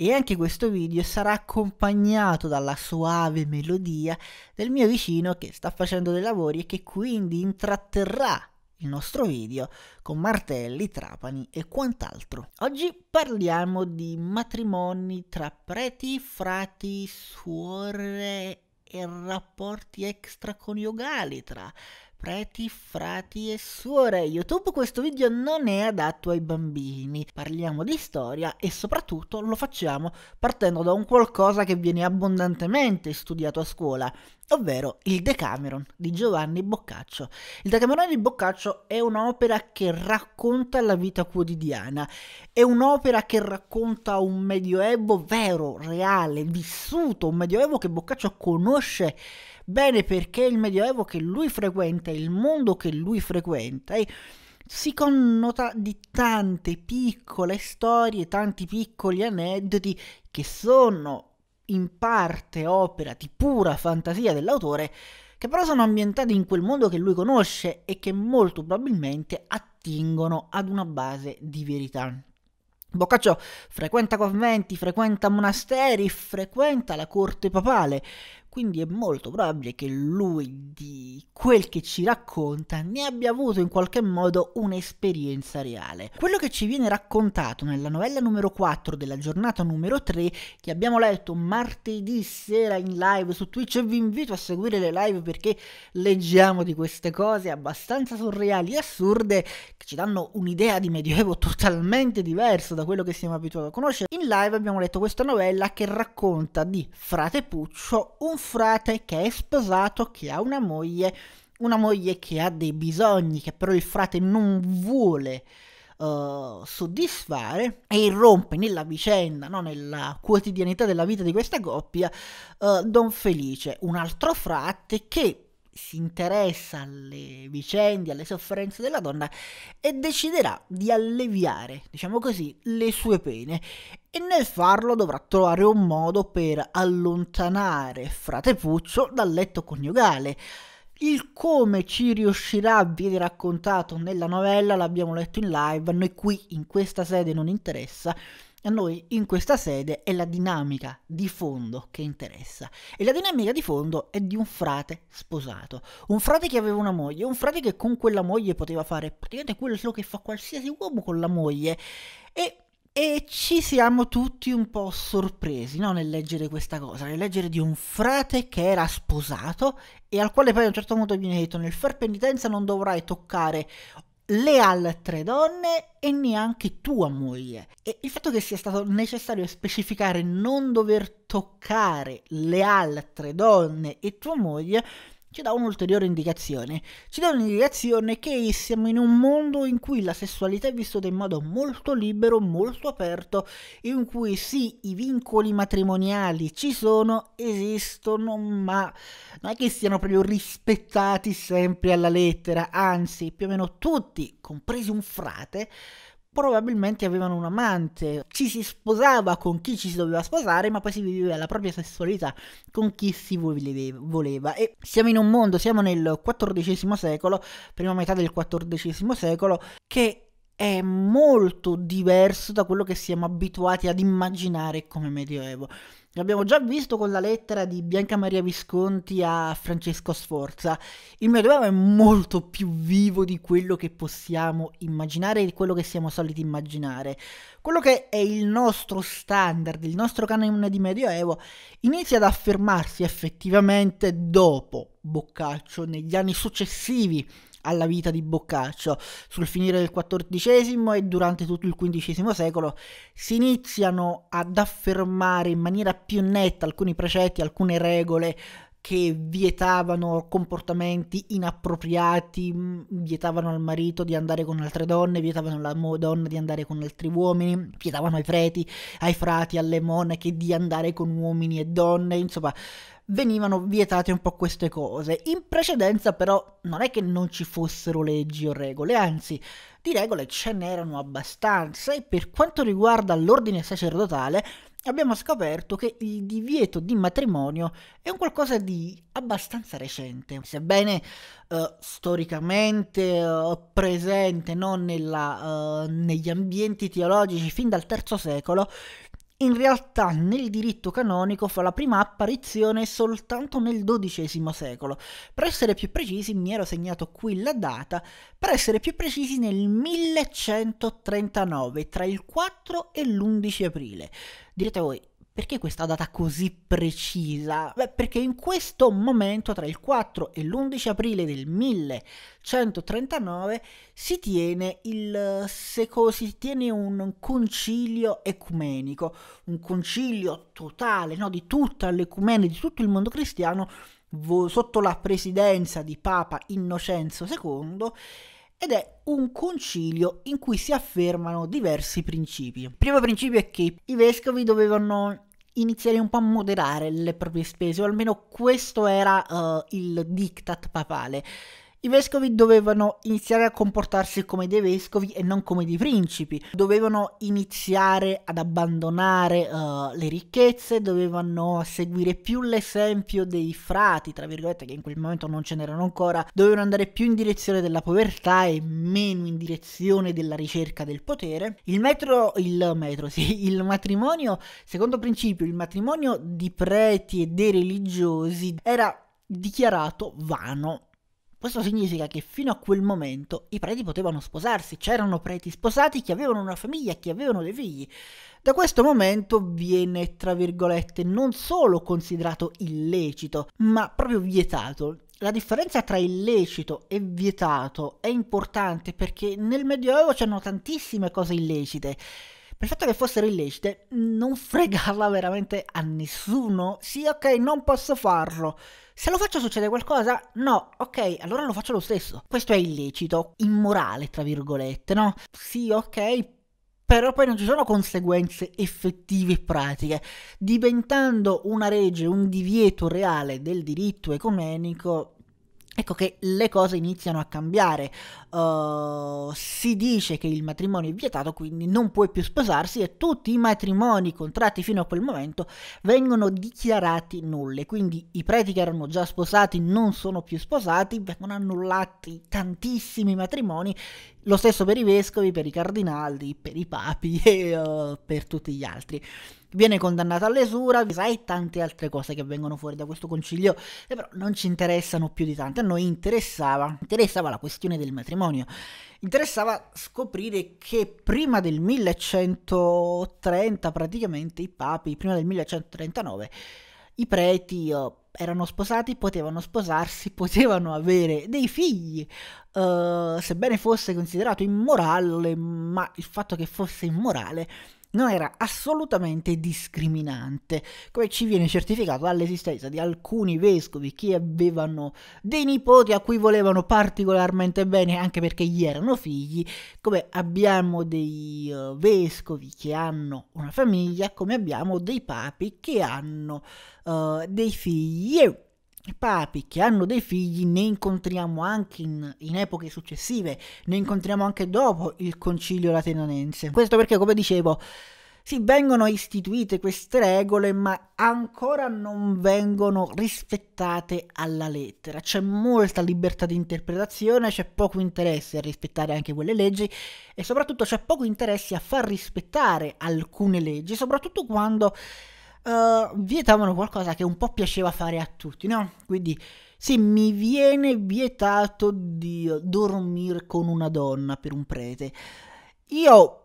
E anche questo video sarà accompagnato dalla suave melodia del mio vicino che sta facendo dei lavori e che quindi intratterrà il nostro video con martelli, trapani e quant'altro. Oggi parliamo di matrimoni tra preti, frati, suore e rapporti extraconiugali tra Preti, frati e suore, YouTube questo video non è adatto ai bambini, parliamo di storia e soprattutto lo facciamo partendo da un qualcosa che viene abbondantemente studiato a scuola, ovvero il Decameron di Giovanni Boccaccio. Il Decameron di Boccaccio è un'opera che racconta la vita quotidiana, è un'opera che racconta un medioevo vero, reale, vissuto, un medioevo che Boccaccio conosce Bene perché il Medioevo che lui frequenta, il mondo che lui frequenta, è si connota di tante piccole storie, tanti piccoli aneddoti che sono in parte opera di pura fantasia dell'autore, che però sono ambientati in quel mondo che lui conosce e che molto probabilmente attingono ad una base di verità. Boccaccio frequenta conventi, frequenta monasteri, frequenta la corte papale quindi è molto probabile che lui di quel che ci racconta ne abbia avuto in qualche modo un'esperienza reale. Quello che ci viene raccontato nella novella numero 4 della giornata numero 3 che abbiamo letto martedì sera in live su Twitch e vi invito a seguire le live perché leggiamo di queste cose abbastanza surreali e assurde che ci danno un'idea di medioevo totalmente diverso da quello che siamo abituati a conoscere. In live abbiamo letto questa novella che racconta di frate Puccio, un frate che è sposato, che ha una moglie, una moglie che ha dei bisogni che però il frate non vuole uh, soddisfare e irrompe nella vicenda, no? nella quotidianità della vita di questa coppia, uh, Don Felice, un altro frate che si interessa alle vicende, alle sofferenze della donna e deciderà di alleviare, diciamo così, le sue pene e nel farlo dovrà trovare un modo per allontanare frate Puccio dal letto coniugale. Il come ci riuscirà viene raccontato nella novella, l'abbiamo letto in live, a noi qui in questa sede non interessa, a noi in questa sede è la dinamica di fondo che interessa. E la dinamica di fondo è di un frate sposato, un frate che aveva una moglie, un frate che con quella moglie poteva fare praticamente quello che fa qualsiasi uomo con la moglie. E e ci siamo tutti un po' sorpresi no? nel leggere questa cosa, nel leggere di un frate che era sposato e al quale poi a un certo punto viene detto nel far penitenza non dovrai toccare le altre donne e neanche tua moglie. E il fatto che sia stato necessario specificare non dover toccare le altre donne e tua moglie ci dà un'ulteriore indicazione. Ci dà un'indicazione che siamo in un mondo in cui la sessualità è vissuta in modo molto libero, molto aperto, in cui sì, i vincoli matrimoniali ci sono, esistono, ma non è che siano proprio rispettati sempre alla lettera, anzi, più o meno tutti, compresi un frate, probabilmente avevano un amante, ci si sposava con chi ci si doveva sposare, ma poi si viveva la propria sessualità con chi si voleva. E siamo in un mondo, siamo nel XIV secolo, prima metà del XIV secolo, che è molto diverso da quello che siamo abituati ad immaginare come medioevo. L'abbiamo già visto con la lettera di Bianca Maria Visconti a Francesco Sforza. Il Medioevo è molto più vivo di quello che possiamo immaginare e di quello che siamo soliti immaginare. Quello che è il nostro standard, il nostro canone di Medioevo, inizia ad affermarsi effettivamente dopo Boccaccio, negli anni successivi alla vita di Boccaccio. Sul finire del XIV e durante tutto il XV secolo si iniziano ad affermare in maniera più netta alcuni precetti, alcune regole che vietavano comportamenti inappropriati, mm, vietavano al marito di andare con altre donne, vietavano alla donna di andare con altri uomini, vietavano ai preti, ai frati, alle monache di andare con uomini e donne, insomma venivano vietate un po' queste cose. In precedenza però non è che non ci fossero leggi o regole, anzi di regole ce n'erano abbastanza e per quanto riguarda l'ordine sacerdotale abbiamo scoperto che il divieto di matrimonio è un qualcosa di abbastanza recente, sebbene eh, storicamente eh, presente non nella, eh, negli ambienti teologici fin dal III secolo, in realtà nel diritto canonico fa la prima apparizione soltanto nel XII secolo. Per essere più precisi, mi ero segnato qui la data, per essere più precisi nel 1139, tra il 4 e l'11 aprile. Direte voi, perché questa data così precisa? Beh, perché in questo momento, tra il 4 e l'11 aprile del 1139, si tiene, il, seco, si tiene un concilio ecumenico, un concilio totale no, di tutta l'ecumene, di tutto il mondo cristiano, sotto la presidenza di Papa Innocenzo II ed è un concilio in cui si affermano diversi principi. Il primo principio è che i vescovi dovevano inizierei un po' a moderare le proprie spese, o almeno questo era uh, il diktat papale. I vescovi dovevano iniziare a comportarsi come dei vescovi e non come dei principi, dovevano iniziare ad abbandonare uh, le ricchezze, dovevano seguire più l'esempio dei frati, tra virgolette, che in quel momento non ce n'erano ancora, dovevano andare più in direzione della povertà e meno in direzione della ricerca del potere. Il metro, il metro, sì, il matrimonio, secondo principio, il matrimonio di preti e dei religiosi era dichiarato vano questo significa che fino a quel momento i preti potevano sposarsi, c'erano preti sposati che avevano una famiglia, che avevano dei figli. Da questo momento viene, tra virgolette, non solo considerato illecito, ma proprio vietato. La differenza tra illecito e vietato è importante perché nel Medioevo c'erano tantissime cose illecite. Per il fatto che fossero illecite non fregava veramente a nessuno. Sì, ok, non posso farlo. Se lo faccio succede qualcosa? No, ok, allora lo faccio lo stesso. Questo è illecito, immorale, tra virgolette, no? Sì, ok, però poi non ci sono conseguenze effettive e pratiche. Diventando una legge, un divieto reale del diritto ecumenico, Ecco che le cose iniziano a cambiare. Uh, si dice che il matrimonio è vietato, quindi non puoi più sposarsi e tutti i matrimoni contratti fino a quel momento vengono dichiarati nulli. Quindi i preti che erano già sposati non sono più sposati, vengono annullati tantissimi matrimoni, lo stesso per i vescovi, per i cardinali, per i papi e uh, per tutti gli altri viene condannata all'esura, e tante altre cose che vengono fuori da questo concilio, e eh, però non ci interessano più di tanto. A noi interessava, interessava la questione del matrimonio. Interessava scoprire che prima del 1130, praticamente i papi, prima del 1139, i preti erano sposati, potevano sposarsi, potevano avere dei figli, uh, sebbene fosse considerato immorale, ma il fatto che fosse immorale non era assolutamente discriminante, come ci viene certificato dall'esistenza di alcuni vescovi che avevano dei nipoti a cui volevano particolarmente bene anche perché gli erano figli, come abbiamo dei eh, vescovi che hanno una famiglia, come abbiamo dei papi che hanno uh, dei figli papi che hanno dei figli ne incontriamo anche in, in, epoche successive, ne incontriamo anche dopo il concilio lateranense. Questo perché, come dicevo, sì, vengono istituite queste regole, ma ancora non vengono rispettate alla lettera. C'è molta libertà di interpretazione, c'è poco interesse a rispettare anche quelle leggi e soprattutto c'è poco interesse a far rispettare alcune leggi, soprattutto quando eh, vietavano qualcosa che un po' piaceva fare a tutti, no? Quindi se mi viene vietato di dormire con una donna per un prete, io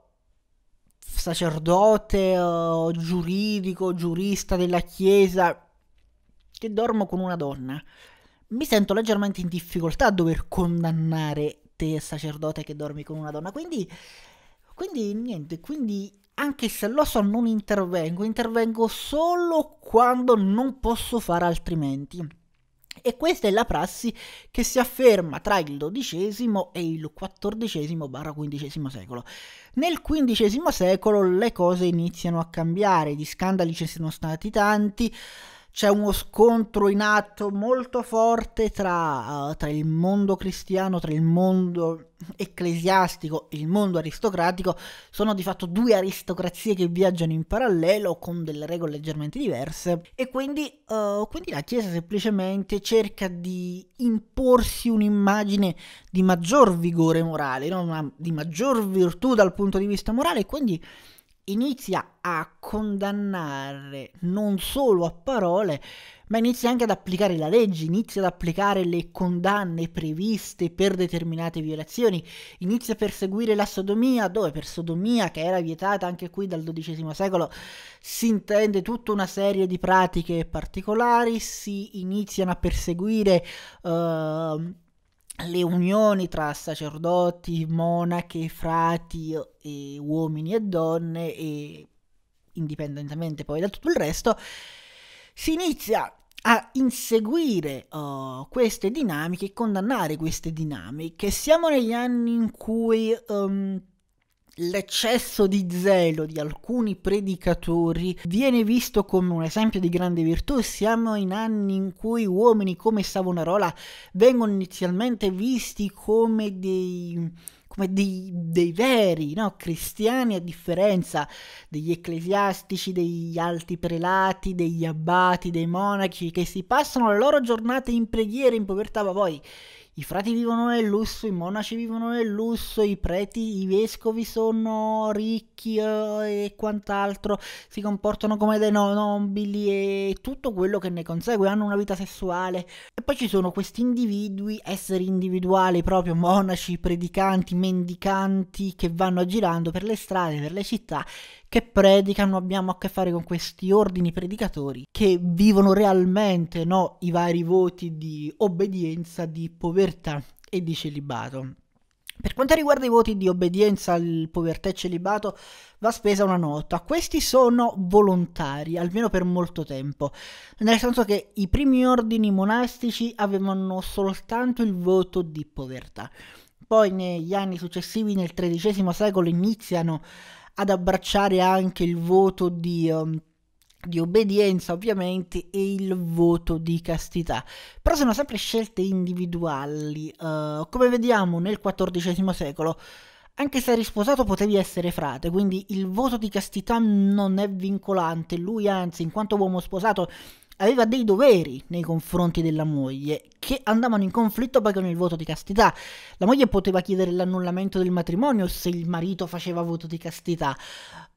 sacerdote, uh, giuridico, giurista della chiesa, che dormo con una donna, mi sento leggermente in difficoltà a dover condannare te, sacerdote, che dormi con una donna. Quindi, quindi niente, quindi anche se lo so non intervengo, intervengo solo quando non posso fare altrimenti. E questa è la prassi che si afferma tra il XII e il XIV-XV secolo. Nel XV secolo le cose iniziano a cambiare, gli scandali ci sono stati tanti, c'è uno scontro in atto molto forte tra, uh, tra, il mondo cristiano, tra il mondo ecclesiastico e il mondo aristocratico. Sono di fatto due aristocrazie che viaggiano in parallelo con delle regole leggermente diverse e quindi, uh, quindi la Chiesa semplicemente cerca di imporsi un'immagine di maggior vigore morale, no? Una, di maggior virtù dal punto di vista morale e quindi inizia a condannare non solo a parole, ma inizia anche ad applicare la legge, inizia ad applicare le condanne previste per determinate violazioni, inizia a perseguire la sodomia, dove per sodomia, che era vietata anche qui dal XII secolo, si intende tutta una serie di pratiche particolari, si iniziano a perseguire... Uh, le unioni tra sacerdoti, monache, frati e uomini e donne e indipendentemente poi da tutto il resto, si inizia a inseguire uh, queste dinamiche e condannare queste dinamiche. Siamo negli anni in cui um, L'eccesso di zelo di alcuni predicatori viene visto come un esempio di grande virtù. Siamo in anni in cui uomini come Savonarola vengono inizialmente visti come dei, come dei, dei veri no? cristiani, a differenza degli ecclesiastici, degli alti prelati, degli abbati, dei monaci che si passano le loro giornate in preghiera, in povertà, ma poi i frati vivono nel lusso, i monaci vivono nel lusso, i preti, i vescovi sono ricchi eh, e quant'altro, si comportano come dei nobili e tutto quello che ne consegue, hanno una vita sessuale. E poi ci sono questi individui, esseri individuali proprio, monaci, predicanti, mendicanti che vanno girando per le strade, per le città che predicano, abbiamo a che fare con questi ordini predicatori che vivono realmente no, i vari voti di obbedienza, di povertà e di celibato. Per quanto riguarda i voti di obbedienza al povertà e celibato, va spesa una nota. Questi sono volontari, almeno per molto tempo, nel senso che i primi ordini monastici avevano soltanto il voto di povertà. Poi negli anni successivi, nel XIII secolo, iniziano ad abbracciare anche il voto di, ehm, di obbedienza ovviamente e il voto di castità però sono sempre scelte individuali uh, come vediamo nel XIV secolo anche se eri sposato potevi essere frate, quindi il voto di castità non è vincolante, lui anzi in quanto uomo sposato aveva dei doveri nei confronti della moglie che andavano in conflitto poi con il voto di castità. La moglie poteva chiedere l'annullamento del matrimonio se il marito faceva voto di castità.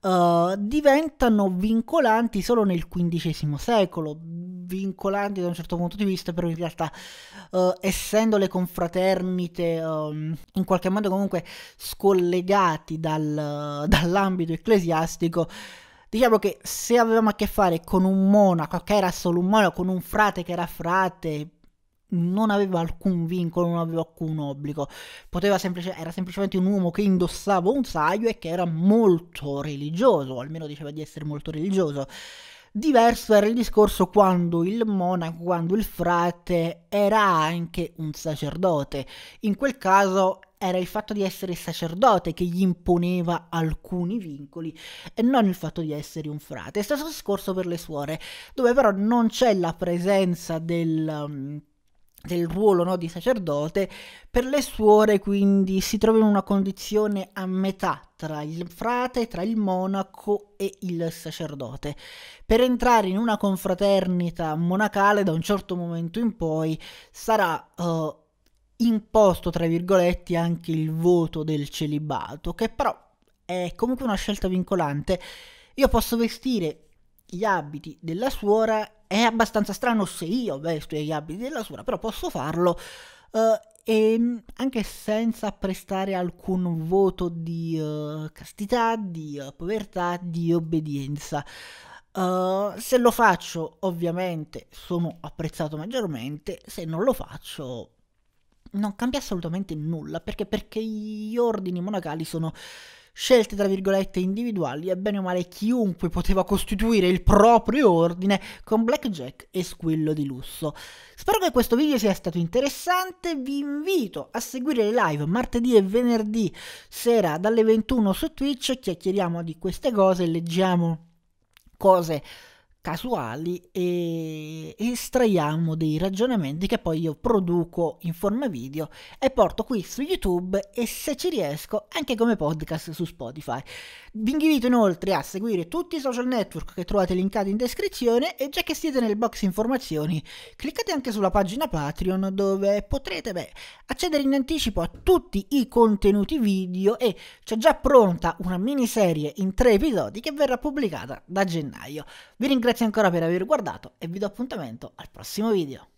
Uh, diventano vincolanti solo nel XV secolo, vincolanti da un certo punto di vista, però in realtà uh, essendo le confraternite um, in qualche modo comunque scollegati dal, uh, dall'ambito ecclesiastico, diciamo che se avevamo a che fare con un monaco che era solo un monaco, con un frate che era frate, non aveva alcun vincolo, non aveva alcun obbligo. Semplice, era semplicemente un uomo che indossava un saio e che era molto religioso, almeno diceva di essere molto religioso. Diverso era il discorso quando il monaco, quando il frate era anche un sacerdote. In quel caso era il fatto di essere sacerdote che gli imponeva alcuni vincoli e non il fatto di essere un frate. Stesso discorso per le suore, dove però non c'è la presenza del... Um, del ruolo no, di sacerdote, per le suore quindi si trova in una condizione a metà tra il frate, tra il monaco e il sacerdote. Per entrare in una confraternita monacale da un certo momento in poi sarà... Uh, imposto, tra virgolette, anche il voto del celibato, che però è comunque una scelta vincolante. Io posso vestire gli abiti della suora, è abbastanza strano se io vesto gli abiti della suora, però posso farlo eh, e anche senza prestare alcun voto di eh, castità, di eh, povertà, di obbedienza. Uh, se lo faccio ovviamente sono apprezzato maggiormente, se non lo faccio non cambia assolutamente nulla, perché, perché gli ordini monacali sono scelte tra virgolette individuali e bene o male chiunque poteva costituire il proprio ordine con blackjack e squillo di lusso. Spero che questo video sia stato interessante, vi invito a seguire le live martedì e venerdì sera dalle 21 su Twitch, chiacchieriamo di queste cose, leggiamo cose casuali e estraiamo dei ragionamenti che poi io produco in forma video e porto qui su YouTube e se ci riesco anche come podcast su Spotify. Vi invito inoltre a seguire tutti i social network che trovate linkati in descrizione e già che siete nel box informazioni cliccate anche sulla pagina Patreon dove potrete beh, accedere in anticipo a tutti i contenuti video e c'è già pronta una miniserie in tre episodi che verrà pubblicata da gennaio. Vi ringrazio grazie ancora per aver guardato e vi do appuntamento al prossimo video.